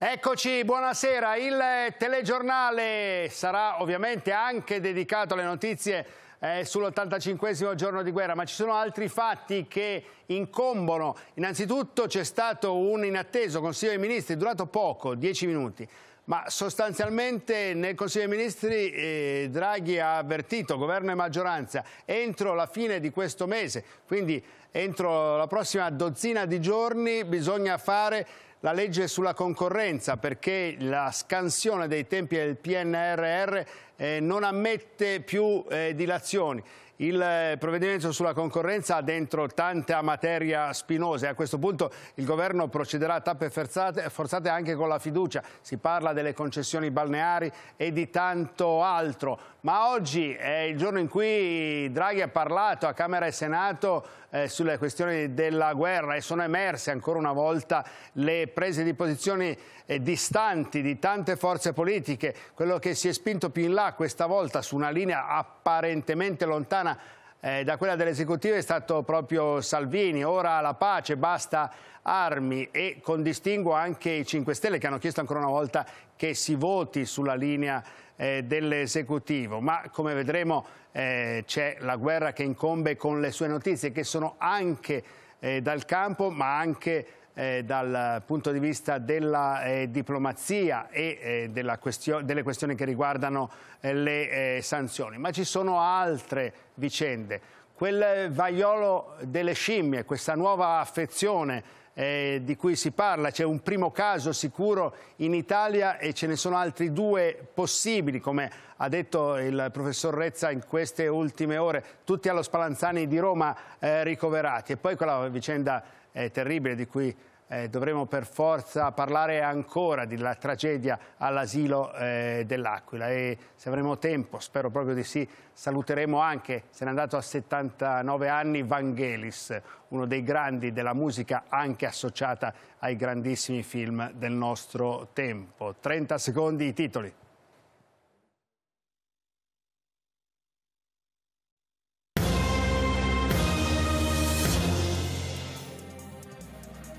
Eccoci, buonasera. Il telegiornale sarà ovviamente anche dedicato alle notizie eh, sull'85 giorno di guerra, ma ci sono altri fatti che incombono. Innanzitutto c'è stato un inatteso Consiglio dei Ministri, durato poco, 10 minuti, ma sostanzialmente nel Consiglio dei Ministri eh, Draghi ha avvertito governo e maggioranza entro la fine di questo mese, quindi entro la prossima dozzina di giorni bisogna fare la legge sulla concorrenza perché la scansione dei tempi del PNRR eh, non ammette più eh, dilazioni. Il eh, provvedimento sulla concorrenza ha dentro tanta materia spinosa e a questo punto il governo procederà a tappe forzate, forzate anche con la fiducia. Si parla delle concessioni balneari e di tanto altro. Ma oggi è il giorno in cui Draghi ha parlato a Camera e Senato eh, sulle questioni della guerra e sono emerse ancora una volta le prese di posizioni eh, distanti di tante forze politiche, quello che si è spinto più in là questa volta su una linea apparentemente lontana eh, da quella dell'esecutivo è stato proprio Salvini, ora la pace, basta armi e con condistingo anche i 5 Stelle che hanno chiesto ancora una volta che si voti sulla linea eh, dell'esecutivo, ma come vedremo eh, c'è la guerra che incombe con le sue notizie che sono anche eh, dal campo ma anche eh, dal punto di vista della eh, diplomazia e eh, question delle questioni che riguardano eh, le eh, sanzioni, ma ci sono altre vicende. Quel vaiolo delle scimmie, questa nuova affezione eh, di cui si parla, c'è un primo caso sicuro in Italia e ce ne sono altri due possibili, come ha detto il professor Rezza in queste ultime ore, tutti allo Spalanzani di Roma ricoverati. E poi quella vicenda terribile di cui eh, dovremo per forza parlare ancora della tragedia all'asilo eh, dell'Aquila e se avremo tempo, spero proprio di sì, saluteremo anche, se n'è andato a 79 anni, Vangelis, uno dei grandi della musica anche associata ai grandissimi film del nostro tempo. 30 secondi i titoli.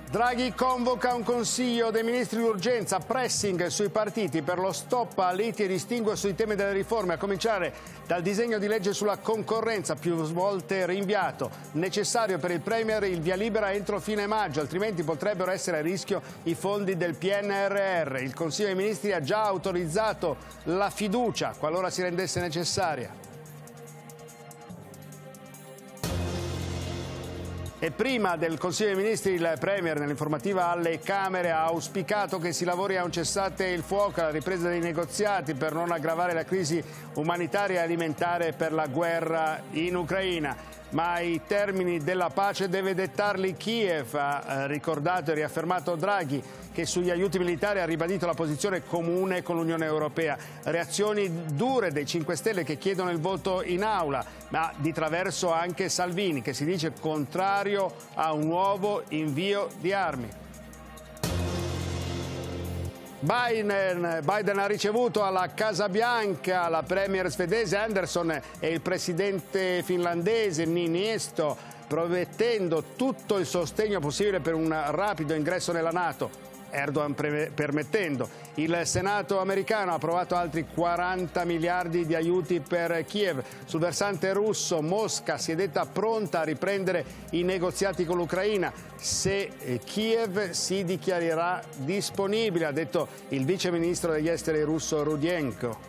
Draghi convoca un consiglio dei ministri d'urgenza, pressing sui partiti per lo stop a liti e distinguo sui temi delle riforme, a cominciare dal disegno di legge sulla concorrenza, più volte rinviato. Necessario per il Premier il via libera entro fine maggio, altrimenti potrebbero essere a rischio i fondi del PNRR. Il Consiglio dei Ministri ha già autorizzato la fiducia, qualora si rendesse necessaria. E prima del Consiglio dei Ministri il Premier nell'informativa alle Camere ha auspicato che si lavori a un cessate il fuoco alla ripresa dei negoziati per non aggravare la crisi umanitaria e alimentare per la guerra in Ucraina ma i termini della pace deve dettarli Kiev, ha eh, ricordato e riaffermato Draghi che sugli aiuti militari ha ribadito la posizione comune con l'Unione Europea. Reazioni dure dei 5 Stelle che chiedono il voto in aula, ma di traverso anche Salvini che si dice contrario a un nuovo invio di armi. Biden, Biden, ha ricevuto alla Casa Bianca la premier svedese Anderson e il presidente finlandese Niniesto, promettendo tutto il sostegno possibile per un rapido ingresso nella Nato. Erdogan permettendo. Il Senato americano ha approvato altri 40 miliardi di aiuti per Kiev. Sul versante russo Mosca si è detta pronta a riprendere i negoziati con l'Ucraina se eh, Kiev si dichiarerà disponibile, ha detto il vice ministro degli esteri russo Rudienko.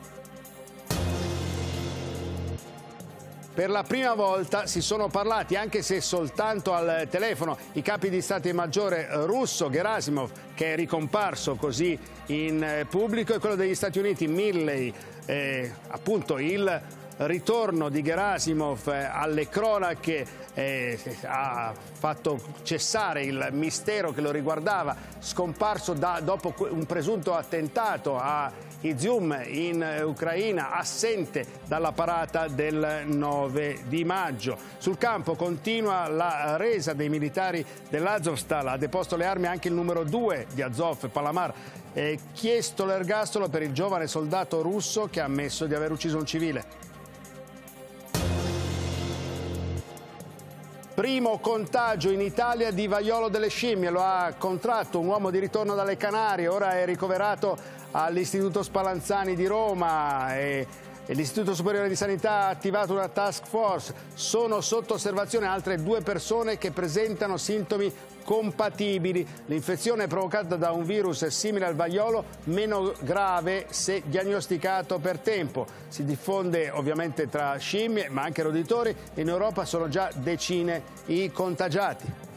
per la prima volta si sono parlati, anche se soltanto al telefono, i capi di Stato Maggiore eh, russo Gerasimov, che è ricomparso così in eh, pubblico, e quello degli Stati Uniti Milley, eh, appunto il ritorno di Gerasimov eh, alle cronache eh, ha fatto cessare il mistero che lo riguardava, scomparso da, dopo un presunto attentato a Izium in Ucraina assente dalla parata del 9 di maggio. Sul campo continua la resa dei militari dell'Azovstal, ha deposto le armi anche il numero 2 di Azov, Palamar, e chiesto l'ergastolo per il giovane soldato russo che ha ammesso di aver ucciso un civile. Primo contagio in Italia di vaiolo delle scimmie, lo ha contratto un uomo di ritorno dalle Canarie, ora è ricoverato all'Istituto Spalanzani di Roma e l'Istituto Superiore di Sanità ha attivato una task force. Sono sotto osservazione altre due persone che presentano sintomi compatibili. L'infezione è provocata da un virus simile al vaiolo, meno grave se diagnosticato per tempo. Si diffonde ovviamente tra scimmie ma anche roditori. In Europa sono già decine i contagiati.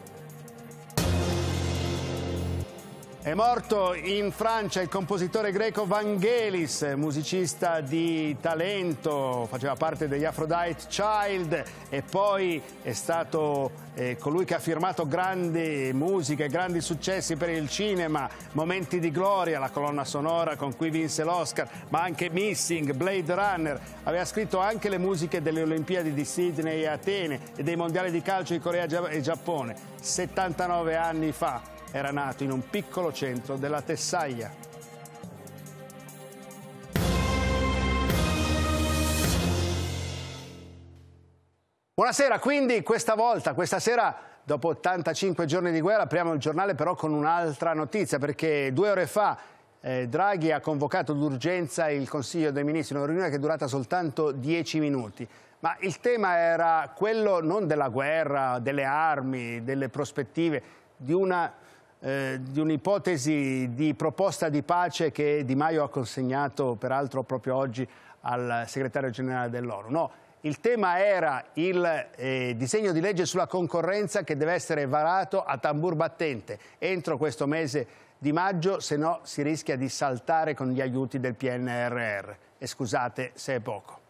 È morto in Francia il compositore greco Vangelis, musicista di talento, faceva parte degli Aphrodite Child e poi è stato eh, colui che ha firmato grandi musiche, grandi successi per il cinema, Momenti di gloria, la colonna sonora con cui vinse l'Oscar, ma anche Missing, Blade Runner. Aveva scritto anche le musiche delle Olimpiadi di Sydney e Atene e dei mondiali di calcio di Corea e Giappone, 79 anni fa era nato in un piccolo centro della Tessaglia. Buonasera, quindi questa volta, questa sera, dopo 85 giorni di guerra, apriamo il giornale però con un'altra notizia, perché due ore fa eh, Draghi ha convocato d'urgenza il Consiglio dei Ministri, una riunione che è durata soltanto 10 minuti. Ma il tema era quello non della guerra, delle armi, delle prospettive, di una eh, di un'ipotesi di proposta di pace che Di Maio ha consegnato peraltro proprio oggi al segretario generale dell'ONU. No, il tema era il eh, disegno di legge sulla concorrenza che deve essere varato a tambur battente entro questo mese di maggio, se no si rischia di saltare con gli aiuti del PNRR. E scusate se è poco.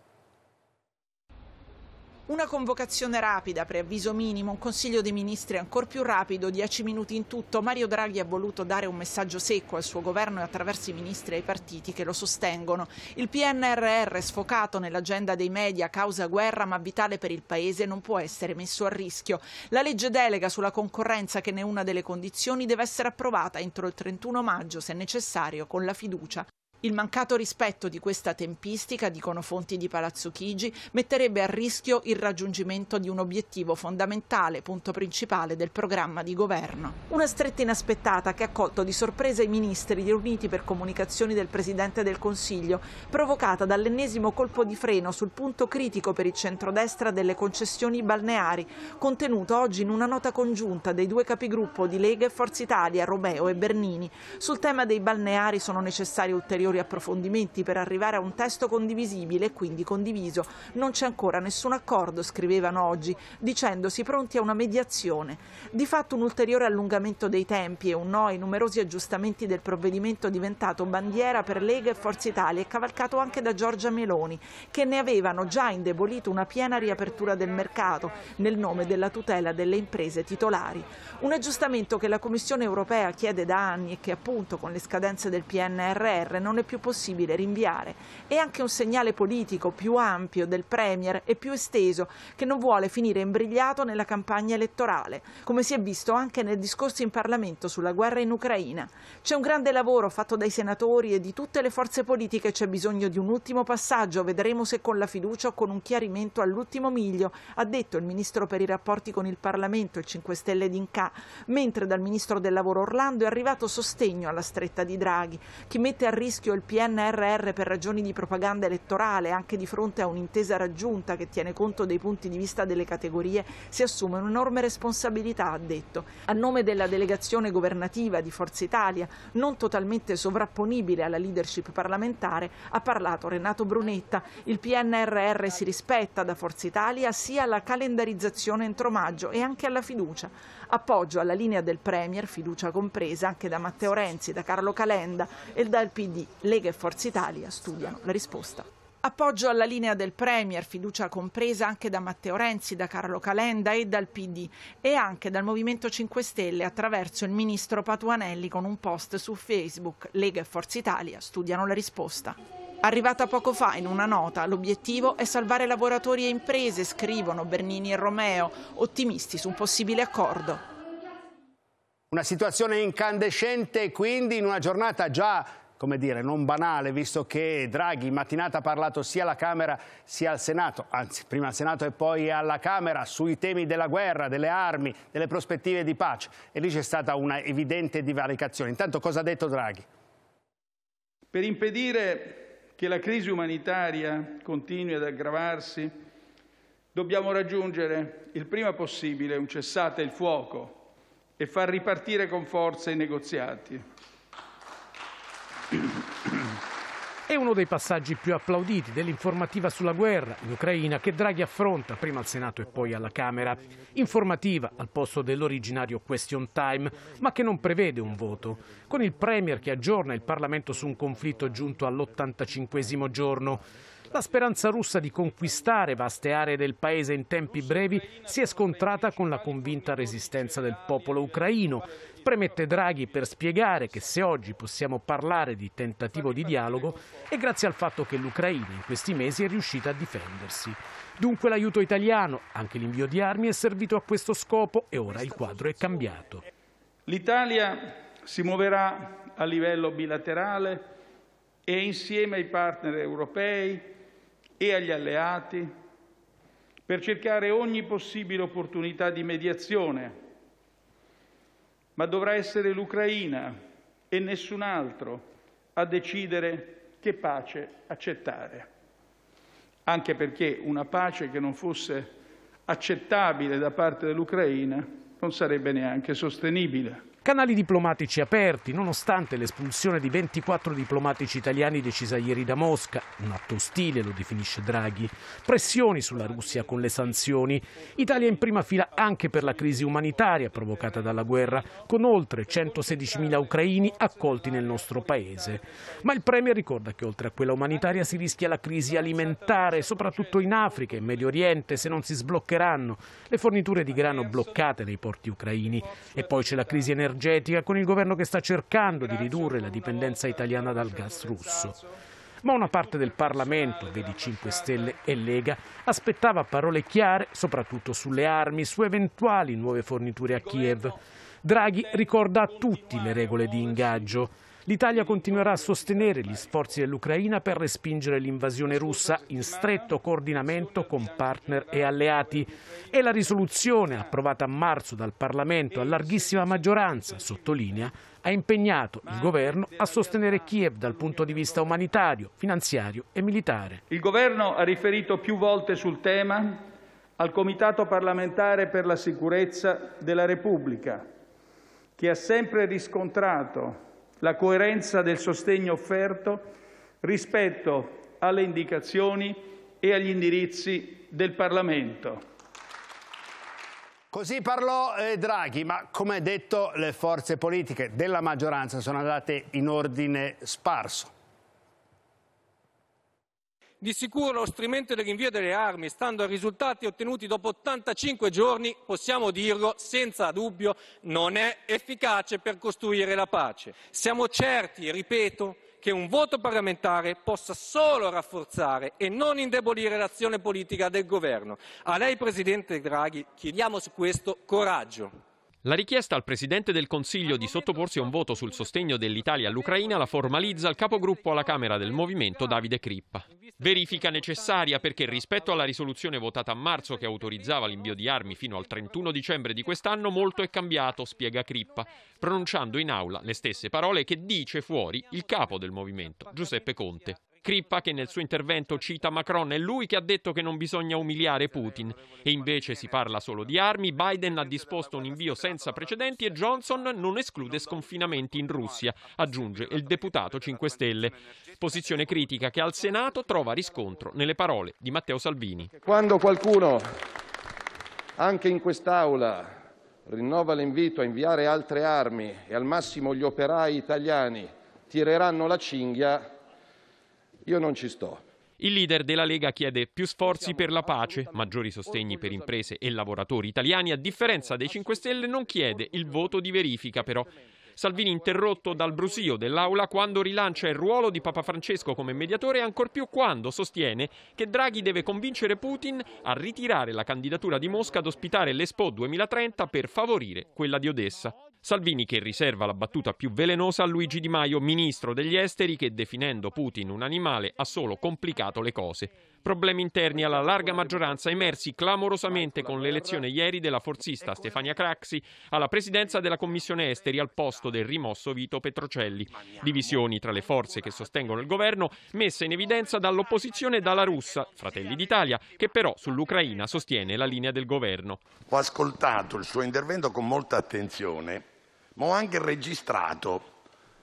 Una convocazione rapida, preavviso minimo, un Consiglio dei Ministri ancora più rapido, dieci minuti in tutto. Mario Draghi ha voluto dare un messaggio secco al suo governo e attraverso i ministri e ai partiti che lo sostengono. Il PNRR, sfocato nell'agenda dei media causa guerra ma vitale per il Paese, non può essere messo a rischio. La legge delega sulla concorrenza, che ne è una delle condizioni, deve essere approvata entro il 31 maggio, se necessario, con la fiducia. Il mancato rispetto di questa tempistica, dicono fonti di Palazzo Chigi, metterebbe a rischio il raggiungimento di un obiettivo fondamentale, punto principale del programma di governo. Una stretta inaspettata che ha colto di sorpresa i ministri riuniti per comunicazioni del Presidente del Consiglio, provocata dall'ennesimo colpo di freno sul punto critico per il centrodestra delle concessioni balneari, contenuto oggi in una nota congiunta dei due capigruppo di Lega e Forza Italia, Romeo e Bernini. Sul tema dei balneari sono necessari ulteriori ulteriori approfondimenti per arrivare a un testo condivisibile e quindi condiviso. Non c'è ancora nessun accordo, scrivevano oggi, dicendosi pronti a una mediazione. Di fatto un ulteriore allungamento dei tempi e un no ai numerosi aggiustamenti del provvedimento diventato bandiera per Lega e Forza Italia e cavalcato anche da Giorgia Meloni, che ne avevano già indebolito una piena riapertura del mercato nel nome della tutela delle imprese titolari. Un aggiustamento che la Commissione europea chiede da anni e che appunto con le scadenze del PNRR non è sempre più possibile rinviare. È anche un segnale politico più ampio del Premier e più esteso che non vuole finire imbrigliato nella campagna elettorale, come si è visto anche nel discorso in Parlamento sulla guerra in Ucraina. C'è un grande lavoro fatto dai senatori e di tutte le forze politiche, c'è bisogno di un ultimo passaggio, vedremo se con la fiducia o con un chiarimento all'ultimo miglio, ha detto il Ministro per i rapporti con il Parlamento, il 5 Stelle d'Inca, mentre dal Ministro del Lavoro Orlando è arrivato sostegno alla stretta di Draghi, che mette a rischio il PNRR per ragioni di propaganda elettorale, anche di fronte a un'intesa raggiunta che tiene conto dei punti di vista delle categorie, si assume un'enorme responsabilità, ha detto. A nome della delegazione governativa di Forza Italia, non totalmente sovrapponibile alla leadership parlamentare, ha parlato Renato Brunetta. Il PNRR si rispetta da Forza Italia sia alla calendarizzazione entro maggio e anche alla fiducia appoggio alla linea del Premier, fiducia compresa, anche da Matteo Renzi, da Carlo Calenda e dal PD. Lega e Forza Italia studiano la risposta. Appoggio alla linea del Premier, fiducia compresa anche da Matteo Renzi, da Carlo Calenda e dal PD e anche dal Movimento 5 Stelle attraverso il ministro Patuanelli con un post su Facebook. Lega e Forza Italia studiano la risposta. Arrivata poco fa in una nota, l'obiettivo è salvare lavoratori e imprese, scrivono Bernini e Romeo, ottimisti su un possibile accordo. Una situazione incandescente quindi in una giornata già come dire, non banale, visto che Draghi in mattinata ha parlato sia alla Camera sia al Senato, anzi prima al Senato e poi alla Camera, sui temi della guerra, delle armi, delle prospettive di pace. E lì c'è stata una evidente divaricazione. Intanto cosa ha detto Draghi? Per impedire che la crisi umanitaria continui ad aggravarsi, dobbiamo raggiungere il prima possibile un cessate il fuoco e far ripartire con forza i negoziati. È uno dei passaggi più applauditi dell'informativa sulla guerra in Ucraina che Draghi affronta prima al Senato e poi alla Camera. Informativa al posto dell'originario question time, ma che non prevede un voto. Con il Premier che aggiorna il Parlamento su un conflitto giunto all'85 giorno la speranza russa di conquistare vaste aree del paese in tempi brevi si è scontrata con la convinta resistenza del popolo ucraino. Premette Draghi per spiegare che se oggi possiamo parlare di tentativo di dialogo è grazie al fatto che l'Ucraina in questi mesi è riuscita a difendersi. Dunque l'aiuto italiano, anche l'invio di armi, è servito a questo scopo e ora il quadro è cambiato. L'Italia si muoverà a livello bilaterale e insieme ai partner europei e agli alleati per cercare ogni possibile opportunità di mediazione, ma dovrà essere l'Ucraina e nessun altro a decidere che pace accettare, anche perché una pace che non fosse accettabile da parte dell'Ucraina non sarebbe neanche sostenibile. Canali diplomatici aperti, nonostante l'espulsione di 24 diplomatici italiani decisa ieri da Mosca, un atto ostile lo definisce Draghi, pressioni sulla Russia con le sanzioni, Italia in prima fila anche per la crisi umanitaria provocata dalla guerra, con oltre 116.000 ucraini accolti nel nostro paese. Ma il Premier ricorda che oltre a quella umanitaria si rischia la crisi alimentare, soprattutto in Africa e in Medio Oriente, se non si sbloccheranno le forniture di grano bloccate nei porti ucraini. E poi c'è la crisi energetica energetica con il governo che sta cercando di ridurre la dipendenza italiana dal gas russo. Ma una parte del Parlamento, vedi 5 Stelle e Lega, aspettava parole chiare soprattutto sulle armi, su eventuali nuove forniture a Kiev. Draghi ricorda a tutti le regole di ingaggio L'Italia continuerà a sostenere gli sforzi dell'Ucraina per respingere l'invasione russa in stretto coordinamento con partner e alleati e la risoluzione approvata a marzo dal Parlamento a larghissima maggioranza, sottolinea, ha impegnato il governo a sostenere Kiev dal punto di vista umanitario, finanziario e militare. Il governo ha riferito più volte sul tema al Comitato parlamentare per la sicurezza della Repubblica, che ha sempre riscontrato la coerenza del sostegno offerto rispetto alle indicazioni e agli indirizzi del Parlamento. Così parlò eh, Draghi, ma come detto le forze politiche della maggioranza sono andate in ordine sparso. Di sicuro lo strumento dell'invio delle armi, stando ai risultati ottenuti dopo 85 giorni, possiamo dirlo senza dubbio, non è efficace per costruire la pace. Siamo certi, ripeto, che un voto parlamentare possa solo rafforzare e non indebolire l'azione politica del governo. A lei, Presidente Draghi, chiediamo su questo coraggio. La richiesta al Presidente del Consiglio di sottoporsi a un voto sul sostegno dell'Italia all'Ucraina la formalizza il capogruppo alla Camera del Movimento Davide Crippa. Verifica necessaria perché rispetto alla risoluzione votata a marzo che autorizzava l'invio di armi fino al 31 dicembre di quest'anno molto è cambiato, spiega Crippa, pronunciando in aula le stesse parole che dice fuori il capo del movimento, Giuseppe Conte. Crippa, che nel suo intervento cita Macron, è lui che ha detto che non bisogna umiliare Putin. E invece si parla solo di armi, Biden ha disposto un invio senza precedenti e Johnson non esclude sconfinamenti in Russia, aggiunge il deputato 5 Stelle. Posizione critica che al Senato trova riscontro nelle parole di Matteo Salvini. Quando qualcuno, anche in quest'Aula, rinnova l'invito a inviare altre armi e al massimo gli operai italiani tireranno la cinghia, io non ci sto. Il leader della Lega chiede più sforzi per la pace, maggiori sostegni per imprese e lavoratori italiani, a differenza dei 5 Stelle non chiede il voto di verifica però. Salvini interrotto dal brusio dell'aula quando rilancia il ruolo di Papa Francesco come mediatore e ancor più quando sostiene che Draghi deve convincere Putin a ritirare la candidatura di Mosca ad ospitare l'Expo 2030 per favorire quella di Odessa. Salvini che riserva la battuta più velenosa a Luigi Di Maio, ministro degli esteri, che definendo Putin un animale ha solo complicato le cose. Problemi interni alla larga maggioranza emersi clamorosamente con l'elezione ieri della forzista Stefania Craxi alla presidenza della Commissione Esteri al posto del rimosso Vito Petrocelli. Divisioni tra le forze che sostengono il governo messe in evidenza dall'opposizione e dalla russa, Fratelli d'Italia, che però sull'Ucraina sostiene la linea del governo. Ho ascoltato il suo intervento con molta attenzione ma ho anche registrato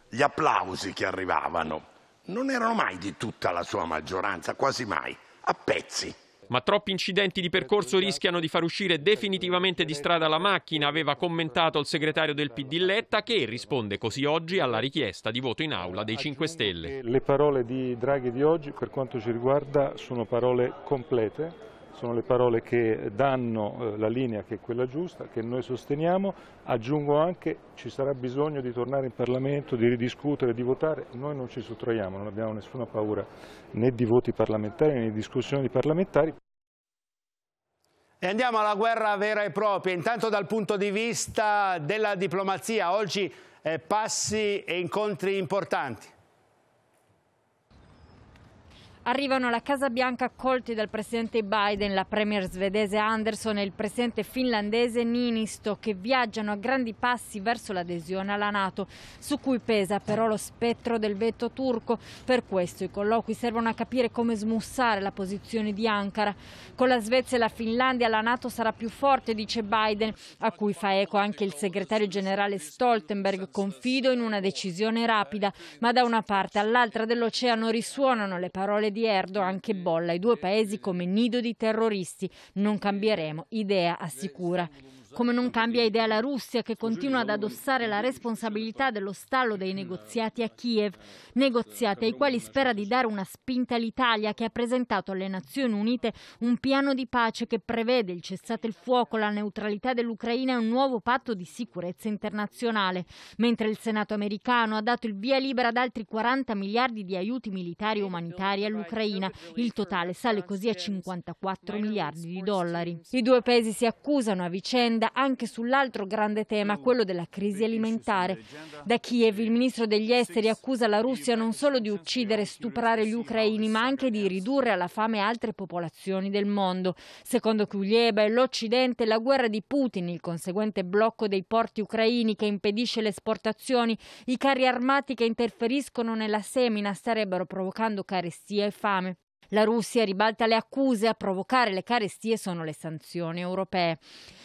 gli applausi che arrivavano. Non erano mai di tutta la sua maggioranza, quasi mai, a pezzi ma troppi incidenti di percorso rischiano di far uscire definitivamente di strada la macchina, aveva commentato il segretario del PD Letta che risponde così oggi alla richiesta di voto in aula dei 5 Stelle. Le parole di Draghi di oggi per quanto ci riguarda sono parole complete sono le parole che danno eh, la linea che è quella giusta, che noi sosteniamo, aggiungo anche ci sarà bisogno di tornare in Parlamento, di ridiscutere, di votare, noi non ci sottraiamo, non abbiamo nessuna paura né di voti parlamentari né di discussioni parlamentari. E andiamo alla guerra vera e propria, intanto dal punto di vista della diplomazia, oggi eh, passi e incontri importanti arrivano alla Casa Bianca accolti dal presidente Biden, la premier svedese Anderson e il presidente finlandese Ninisto che viaggiano a grandi passi verso l'adesione alla Nato, su cui pesa però lo spettro del veto turco. Per questo i colloqui servono a capire come smussare la posizione di Ankara. Con la Svezia e la Finlandia la Nato sarà più forte, dice Biden, a cui fa eco anche il segretario generale Stoltenberg. Confido in una decisione rapida, ma da una parte all'altra dell'oceano risuonano le parole di di Erdogan che bolla i due paesi come nido di terroristi. Non cambieremo idea, assicura. Come non cambia idea la Russia che continua ad addossare la responsabilità dello stallo dei negoziati a Kiev, negoziati ai quali spera di dare una spinta all'Italia che ha presentato alle Nazioni Unite un piano di pace che prevede il cessate il fuoco, la neutralità dell'Ucraina e un nuovo patto di sicurezza internazionale, mentre il Senato americano ha dato il via libera ad altri 40 miliardi di aiuti militari e umanitari all'Ucraina. Il totale sale così a 54 miliardi di dollari. I due paesi si accusano a vicenda agenda anche sull'altro grande tema, mm. quello della crisi alimentare. Da Kiev il ministro degli esteri accusa la Russia non solo di uccidere e stuprare gli ucraini, ma anche di ridurre alla fame altre popolazioni del mondo. Secondo Kulieba e l'Occidente, la guerra di Putin, il conseguente blocco dei porti ucraini che impedisce le esportazioni, i carri armati che interferiscono nella semina starebbero provocando carestia e fame. La Russia ribalta le accuse, a provocare le carestie sono le sanzioni europee.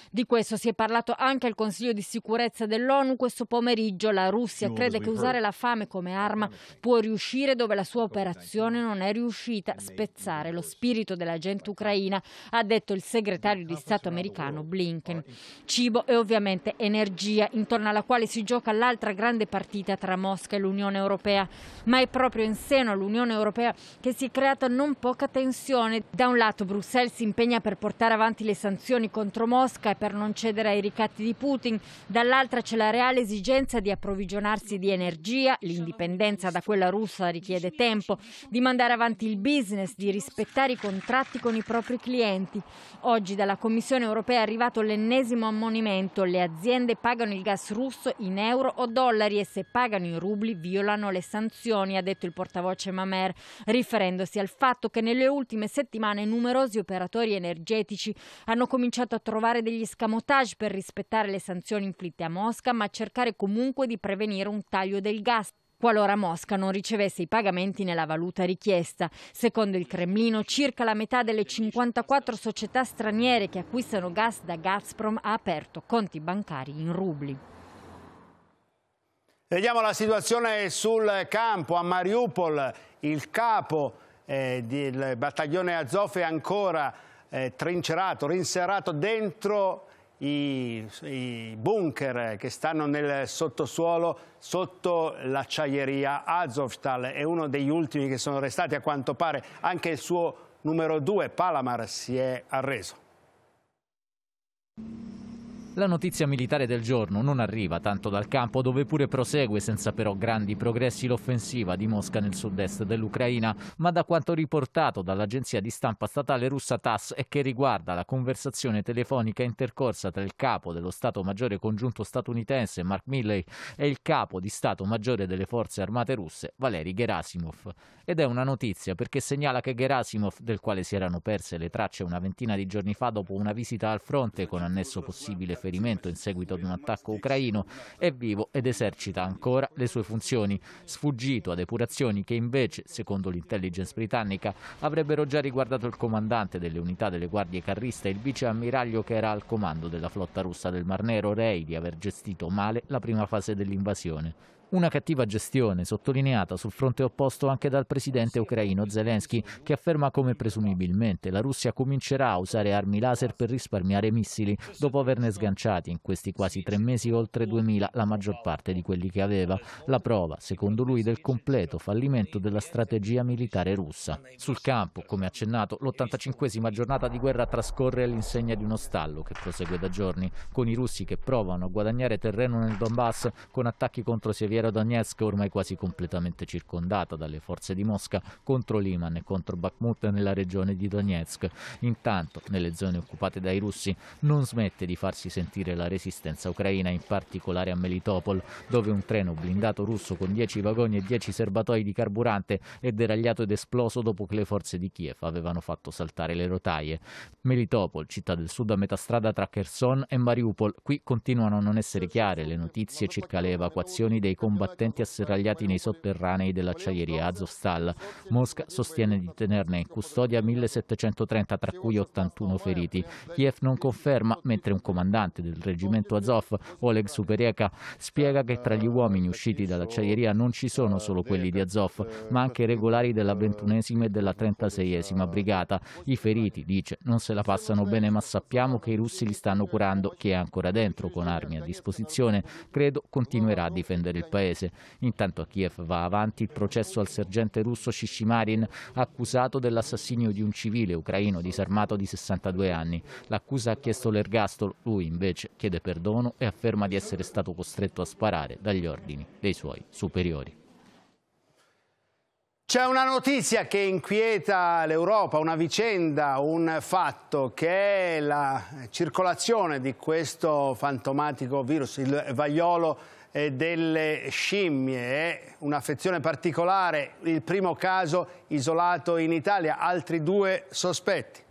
Di questo si è parlato anche al Consiglio di sicurezza dell'ONU questo pomeriggio. La Russia crede che usare la fame come arma può riuscire dove la sua operazione non è riuscita, spezzare lo spirito della gente ucraina, ha detto il segretario di Stato americano Blinken. Cibo e ovviamente energia, intorno alla quale si gioca l'altra grande partita tra Mosca e l'Unione Europea. Ma è proprio in seno all'Unione Europea che si è creata non poca tensione. Da un lato Bruxelles si impegna per portare avanti le sanzioni contro Mosca e per non cedere ai ricatti di Putin, dall'altra c'è la reale esigenza di approvvigionarsi di energia, l'indipendenza da quella russa richiede tempo, di mandare avanti il business, di rispettare i contratti con i propri clienti. Oggi dalla Commissione europea è arrivato l'ennesimo ammonimento, le aziende pagano il gas russo in euro o dollari e se pagano in rubli violano le sanzioni, ha detto il portavoce Mamer, riferendosi al fatto fatto che nelle ultime settimane numerosi operatori energetici hanno cominciato a trovare degli scamotage per rispettare le sanzioni inflitte a Mosca, ma cercare comunque di prevenire un taglio del gas qualora Mosca non ricevesse i pagamenti nella valuta richiesta. Secondo il Cremlino, circa la metà delle 54 società straniere che acquistano gas da Gazprom ha aperto conti bancari in rubli. Vediamo la situazione sul campo a Mariupol. Il capo eh, il battaglione Azov è ancora eh, trincerato, rinserato dentro i, i, bunker che stanno nel sottosuolo sotto l'acciaieria Azovstal, è uno degli ultimi che sono restati a quanto pare, anche il suo numero due, Palamar si è arreso. La notizia militare del giorno non arriva tanto dal campo dove pure prosegue senza però grandi progressi l'offensiva di Mosca nel sud-est dell'Ucraina, ma da quanto riportato dall'agenzia di stampa statale russa TASS e che riguarda la conversazione telefonica intercorsa tra il capo dello Stato Maggiore Congiunto statunitense Mark Milley e il capo di Stato Maggiore delle Forze Armate russe Valery Gerasimov. Ed è una notizia perché segnala che Gerasimov, del quale si erano perse le tracce una ventina di giorni fa dopo una visita al fronte con annesso possibile trasferimento in seguito ad un attacco ucraino, è vivo ed esercita ancora le sue funzioni, sfuggito a depurazioni che invece, secondo l'intelligence britannica, avrebbero già riguardato il comandante delle unità delle guardie carriste e il viceammiraglio che era al comando della flotta russa del Mar Nero, rei di aver gestito male la prima fase dell'invasione. Una cattiva gestione, sottolineata sul fronte opposto anche dal presidente ucraino Zelensky, che afferma come presumibilmente la Russia comincerà a usare armi laser per risparmiare missili, dopo averne sganciati in questi quasi tre mesi oltre 2000 la maggior parte di quelli che aveva. La prova, secondo lui, del completo fallimento della strategia militare russa. Sul campo, come accennato, l85 giornata di guerra trascorre all'insegna di uno stallo che prosegue da giorni, con i russi che provano a guadagnare terreno nel Donbass con attacchi contro Sievia Severodonetsk Donetsk ormai quasi completamente circondata dalle forze di Mosca contro Liman e contro Bakhmut nella regione di Donetsk. Intanto, nelle zone occupate dai russi, non smette di farsi sentire la resistenza ucraina, in particolare a Melitopol, dove un treno blindato russo con 10 vagoni e 10 serbatoi di carburante è deragliato ed esploso dopo che le forze di Kiev avevano fatto saltare le rotaie. Melitopol, città del sud a metà strada tra Kherson e Mariupol, qui continuano a non essere chiare le notizie circa le evacuazioni dei combattenti asserragliati nei sotterranei dell'acciaieria Azovstal. Mosca sostiene di tenerne in custodia 1730, tra cui 81 feriti. Kiev non conferma, mentre un comandante del reggimento Azov, Oleg Superieka, spiega che tra gli uomini usciti dall'acciaieria non ci sono solo quelli di Azov, ma anche regolari della 21esima e della 36esima brigata. I feriti, dice, non se la passano bene, ma sappiamo che i russi li stanno curando, che è ancora dentro con armi a disposizione. Credo continuerà a difendere il paese paese. Intanto a Kiev va avanti il processo al sergente russo Shishimarin, accusato dell'assassinio di un civile ucraino disarmato di 62 anni. L'accusa ha chiesto l'ergastolo, lui invece chiede perdono e afferma di essere stato costretto a sparare dagli ordini dei suoi superiori. C'è una notizia che inquieta l'Europa, una vicenda, un fatto che è la circolazione di questo fantomatico virus, il vagliolo delle scimmie, eh, un'affezione particolare, il primo caso isolato in Italia, altri due sospetti.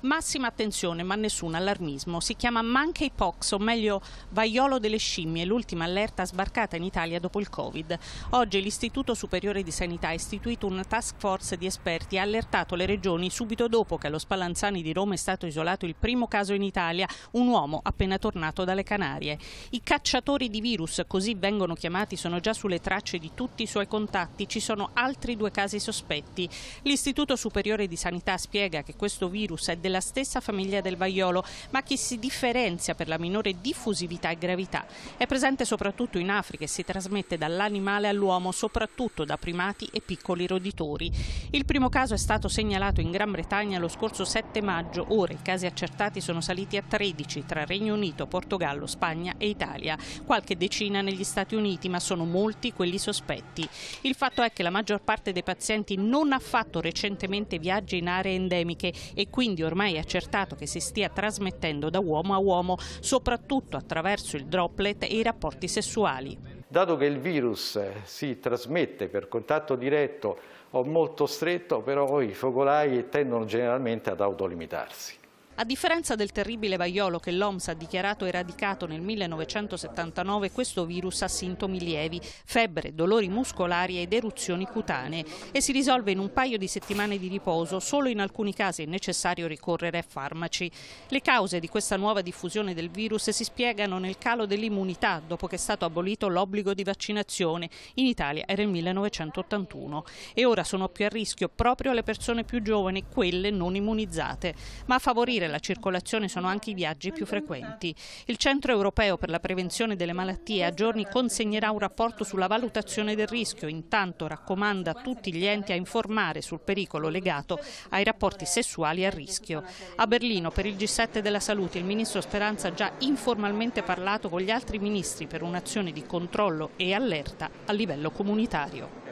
Massima attenzione, ma nessun allarmismo. Si chiama monkeypox, o meglio vaiolo delle scimmie, l'ultima allerta sbarcata in Italia dopo il Covid. Oggi l'Istituto Superiore di Sanità ha istituito una task force di esperti e ha allertato le regioni subito dopo che allo Spallanzani di Roma è stato isolato il primo caso in Italia, un uomo appena tornato dalle Canarie. I cacciatori di virus, così vengono chiamati, sono già sulle tracce di tutti i suoi contatti. Ci sono altri due casi sospetti. L'Istituto Superiore di Sanità spiega che questo virus è della stessa famiglia del vaiolo, ma che si differenzia per la minore diffusività e gravità. È presente soprattutto in Africa e si trasmette dall'animale all'uomo, soprattutto da primati e piccoli roditori. Il primo caso è stato segnalato in Gran Bretagna lo scorso 7 maggio, ora i casi accertati sono saliti a 13 tra Regno Unito, Portogallo, Spagna e Italia, qualche decina negli Stati Uniti, ma sono molti quelli sospetti. Il fatto è che la maggior parte dei pazienti non ha fatto recentemente viaggi in aree endemiche e quindi ormai ormai è accertato che si stia trasmettendo da uomo a uomo, soprattutto attraverso il droplet e i rapporti sessuali. Dato che il virus si trasmette per contatto diretto o molto stretto, però i focolai tendono generalmente ad autolimitarsi. A differenza del terribile vaiolo che l'OMS ha dichiarato eradicato nel 1979, questo virus ha sintomi lievi, febbre, dolori muscolari ed eruzioni cutanee e si risolve in un paio di settimane di riposo, solo in alcuni casi è necessario ricorrere a farmaci. Le cause di questa nuova diffusione del virus si spiegano nel calo dell'immunità dopo che è stato abolito l'obbligo di vaccinazione, in Italia era il 1981 e ora sono più a rischio proprio le persone più giovani, quelle non immunizzate, ma a favorire favorire la circolazione sono anche i viaggi più frequenti. Il Centro Europeo per la Prevenzione delle Malattie a giorni consegnerà un rapporto sulla valutazione del rischio, intanto raccomanda a tutti gli enti a informare sul pericolo legato ai rapporti sessuali a rischio. A Berlino per il G7 della Salute il ministro Speranza ha già informalmente parlato con gli altri ministri per un'azione di controllo e allerta a livello comunitario.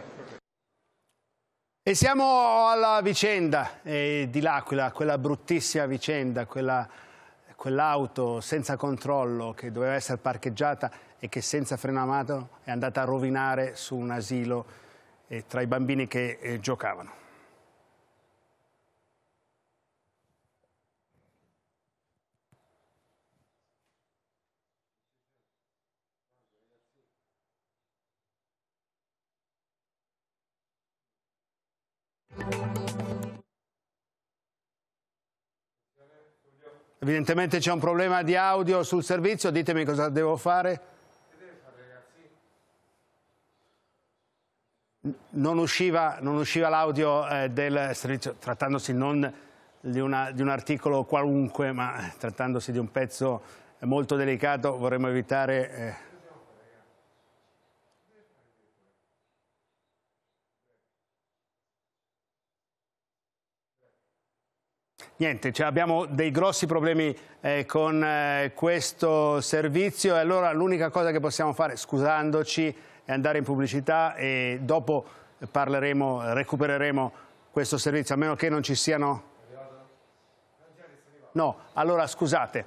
E siamo alla vicenda eh, di L'Aquila, quella bruttissima vicenda, quell'auto senza controllo che doveva essere parcheggiata e che senza frenamato è andata a rovinare su un asilo eh, tra i bambini che eh, giocavano. Evidentemente c'è un problema di audio sul servizio, ditemi cosa devo fare. Non usciva, l'audio eh, del servizio, trattandosi non di, una, di, un articolo qualunque, ma trattandosi di un pezzo molto delicato, vorremmo evitare... Eh, Niente, cioè abbiamo dei grossi problemi eh, con eh, questo servizio e allora l'unica cosa che possiamo fare, scusandoci, è andare in pubblicità e dopo parleremo, recupereremo questo servizio, a meno che non ci siano... No, allora scusate,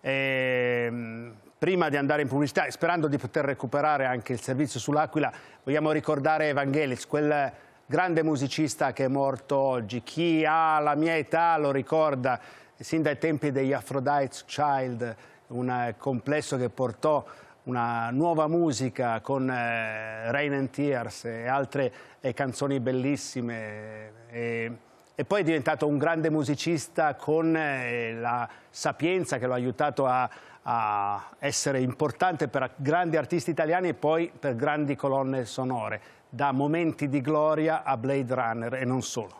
eh, prima di andare in pubblicità, sperando di poter recuperare anche il servizio sull'Aquila, vogliamo ricordare Evangelis, quel grande musicista che è morto oggi. Chi ha la mia età lo ricorda sin dai tempi degli Aphrodite's Child, un eh, complesso che portò una nuova musica con eh, Rain and Tears e altre eh, canzoni bellissime. E, e, poi è diventato un grande musicista con eh, la sapienza che lo ha aiutato a, a essere importante per grandi artisti italiani e poi per grandi colonne sonore da momenti di gloria a Blade Runner e non solo.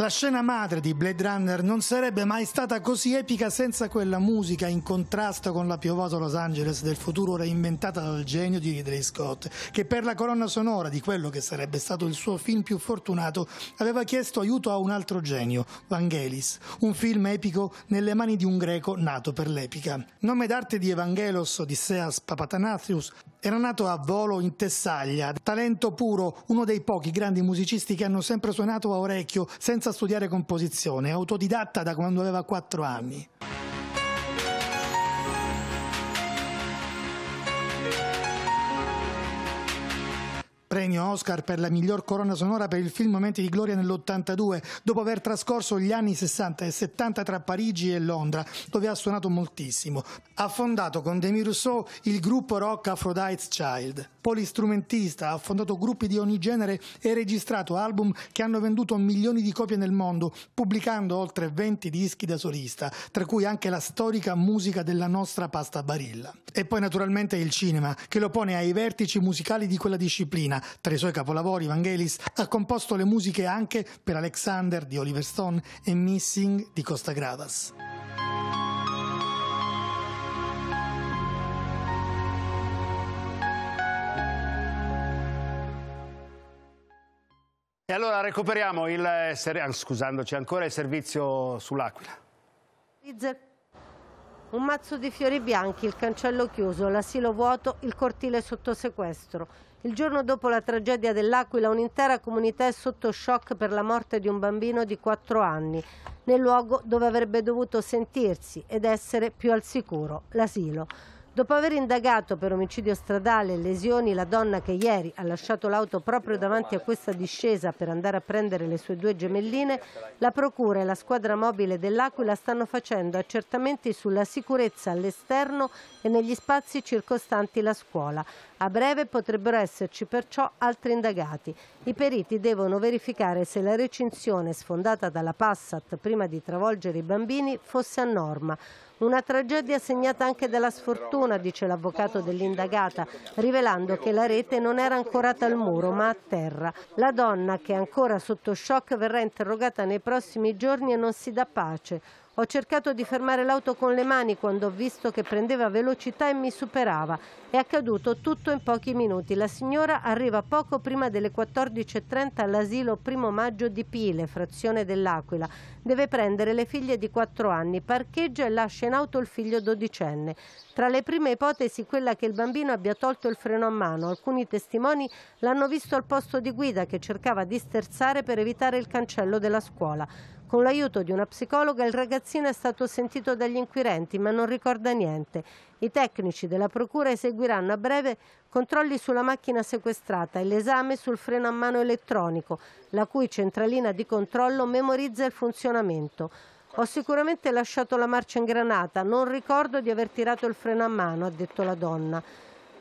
La scena madre di Blade Runner non sarebbe mai stata così epica senza quella musica in contrasto con la piovosa Los Angeles del futuro reinventata dal genio di Ridley Scott, che per la colonna sonora di quello che sarebbe stato il suo film più fortunato aveva chiesto aiuto a un altro genio, Vangelis, un film epico nelle mani di un greco nato per l'epica. Nome d'arte di Evangelos Odisseas Papatanathius era nato a Volo in Tessaglia, talento puro, uno dei pochi grandi musicisti che hanno sempre suonato a orecchio senza studiare composizione, autodidatta da quando aveva 4 anni. premio Oscar per la miglior corona sonora per il film Momenti di Gloria nell'82, dopo aver trascorso gli anni 60 e 70 tra Parigi e Londra, dove ha suonato moltissimo. Ha fondato con Demi Rousseau il gruppo rock Aphrodite's Child polistrumentista, ha fondato gruppi di ogni genere e registrato album che hanno venduto milioni di copie nel mondo, pubblicando oltre 20 dischi da solista, tra cui anche la storica musica della nostra pasta barilla. E poi naturalmente il cinema, che lo pone ai vertici musicali di quella disciplina. Tra i suoi capolavori, Vangelis ha composto le musiche anche per Alexander di Oliver Stone e Missing di Costa Gravas. E allora recuperiamo il, eh, ah, scusandoci ancora, il servizio sull'Aquila. Un mazzo di fiori bianchi, il cancello chiuso, l'asilo vuoto, il cortile sotto sequestro. Il giorno dopo la tragedia dell'Aquila un'intera comunità è sotto shock per la morte di un bambino di 4 anni, nel luogo dove avrebbe dovuto sentirsi ed essere più al sicuro, l'asilo. Dopo aver indagato per omicidio stradale e lesioni la donna che ieri ha lasciato l'auto proprio davanti a questa discesa per andare a prendere le sue due gemelline, la Procura e la squadra mobile dell'Aquila stanno facendo accertamenti sulla sicurezza all'esterno e negli spazi circostanti la scuola. A breve potrebbero esserci perciò altri indagati. I periti devono verificare se la recinzione sfondata dalla Passat prima di travolgere i bambini fosse a norma. Una tragedia segnata anche dalla sfortuna, dice l'avvocato dell'indagata, rivelando che la rete non era ancorata al muro ma a terra. La donna, che è ancora sotto shock, verrà interrogata nei prossimi giorni e non si dà pace. Ho cercato di fermare l'auto con le mani quando ho visto che prendeva velocità e mi superava. È accaduto tutto in pochi minuti. La signora arriva poco prima delle 14.30 all'asilo primo maggio di Pile, frazione dell'Aquila. Deve prendere le figlie di 4 anni, parcheggia e lascia in auto il figlio dodicenne. Tra le prime ipotesi quella che il bambino abbia tolto il freno a mano. Alcuni testimoni l'hanno visto al posto di guida che cercava di sterzare per evitare il cancello della scuola. Con l'aiuto di una psicologa il ragazzino è stato sentito dagli inquirenti ma non ricorda niente. I tecnici della procura eseguiranno a breve controlli sulla macchina sequestrata e l'esame sul freno a mano elettronico, la cui centralina di controllo memorizza il funzionamento. Ho sicuramente lasciato la marcia in granata, non ricordo di aver tirato il freno a mano, ha detto la donna.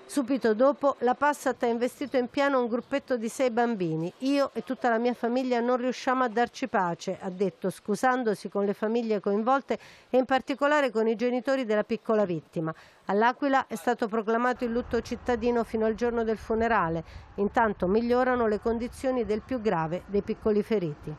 Subito dopo la Passat ha investito in piano un gruppetto di sei bambini. Io e tutta la mia famiglia non riusciamo a darci pace, ha detto, scusandosi con le famiglie coinvolte e in particolare con i genitori della piccola vittima. All'Aquila è stato proclamato il lutto cittadino fino al giorno del funerale. Intanto migliorano le condizioni del più grave dei piccoli feriti.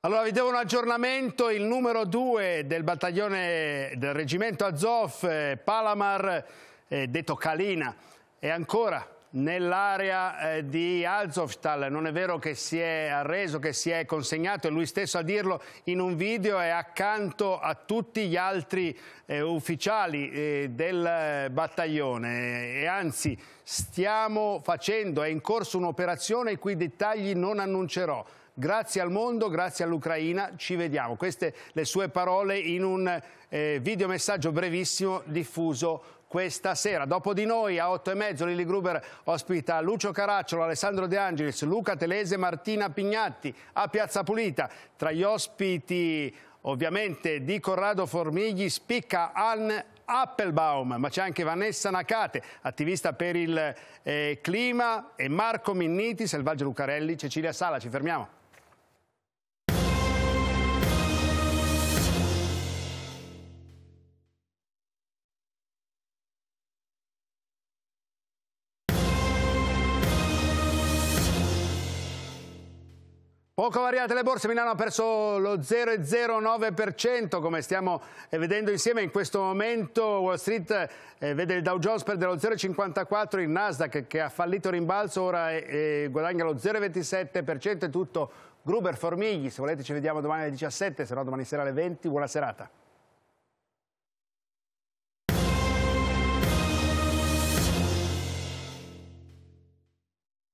Allora vi devo un aggiornamento, il numero 2 del battaglione del reggimento Azov, eh, Palamar, eh, detto Kalina. E ancora nell'area eh, di Azovstal, non è vero che si è arreso, che si è consegnato, è lui stesso a dirlo in un video è accanto a tutti gli altri eh, ufficiali eh, del eh, battaglione e anzi stiamo facendo, è in corso un'operazione i cui dettagli non annuncerò. Grazie al mondo, grazie all'Ucraina, ci vediamo. Queste le sue parole in un eh, videomessaggio brevissimo diffuso questa sera. Dopo di noi a 8 e mezzo Lili Gruber ospita Lucio Caracciolo, Alessandro De Angelis, Luca Telese, Martina Pignatti a Piazza Pulita. Tra gli ospiti ovviamente di Corrado Formigli spicca Anne Appelbaum, ma c'è anche Vanessa Nacate, attivista per il eh, clima, e Marco Minniti, Selvaggio Lucarelli, Cecilia Sala. Ci fermiamo. Poco variate le borse, Milano ha perso lo 0,09% come stiamo eh, vedendo insieme in questo momento. Wall Street eh, vede il Dow Jones perdere lo 0,54%, il Nasdaq che ha fallito rimbalzo ora eh, eh guadagna lo 0,27%, è tutto Gruber Formigli. Se volete ci vediamo domani alle 17, se no domani sera alle 20. Buona serata.